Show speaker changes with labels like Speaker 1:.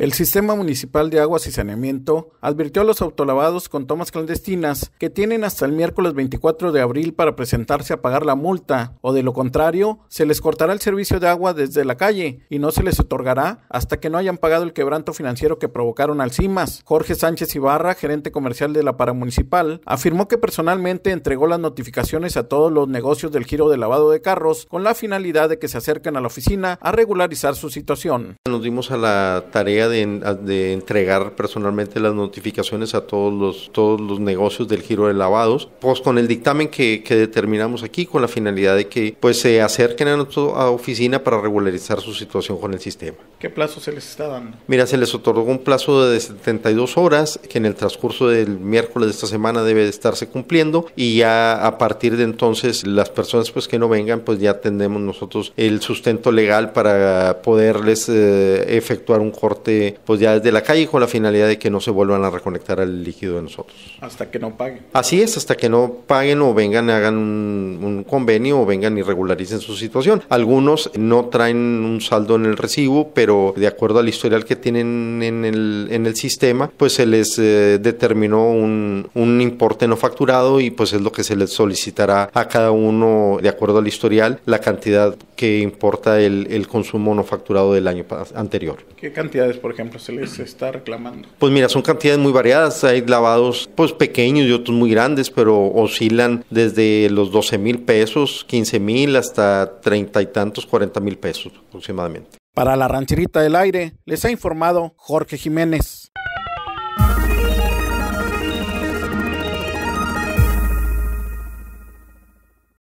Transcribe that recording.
Speaker 1: El Sistema Municipal de Aguas y Saneamiento advirtió a los autolavados con tomas clandestinas que tienen hasta el miércoles 24 de abril para presentarse a pagar la multa o de lo contrario se les cortará el servicio de agua desde la calle y no se les otorgará hasta que no hayan pagado el quebranto financiero que provocaron al CIMAS. Jorge Sánchez Ibarra, gerente comercial de la paramunicipal, afirmó que personalmente entregó las notificaciones a todos los negocios del giro de lavado de carros con la finalidad de que se acerquen a la oficina a regularizar su situación.
Speaker 2: Nos dimos a la tarea de, entregar personalmente las notificaciones a todos los, todos los negocios del giro de lavados, pues con el dictamen que, que determinamos aquí, con la finalidad de que pues se acerquen a nuestra oficina para regularizar su situación con el sistema.
Speaker 1: ¿Qué plazo se les está dando?
Speaker 2: Mira, se les otorgó un plazo de 72 horas que en el transcurso del miércoles de esta semana debe de estarse cumpliendo y ya a partir de entonces las personas pues que no vengan pues ya tenemos nosotros el sustento legal para poderles eh, efectuar un corte pues ya desde la calle con la finalidad de que no se vuelvan a reconectar al líquido de nosotros.
Speaker 1: Hasta que no paguen.
Speaker 2: Así es, hasta que no paguen o vengan, hagan un, convenio o vengan y regularicen su situación. Algunos no traen un saldo en el recibo, pero de acuerdo al historial que tienen en el, en el sistema, pues se les eh, determinó un importe no facturado y pues es lo que se les solicitará a cada uno de acuerdo al historial la cantidad que importa el, consumo no facturado del año anterior.
Speaker 1: ¿Qué cantidades, por ejemplo, se les está reclamando?
Speaker 2: Pues mira, son cantidades muy variadas, hay lavados pues pequeños y otros muy grandes, pero oscilan desde los 12 mil pesos, 15 mil hasta treinta y tantos, 40 mil pesos aproximadamente.
Speaker 1: Para la rancherita del aire, les ha informado Jorge Jiménez.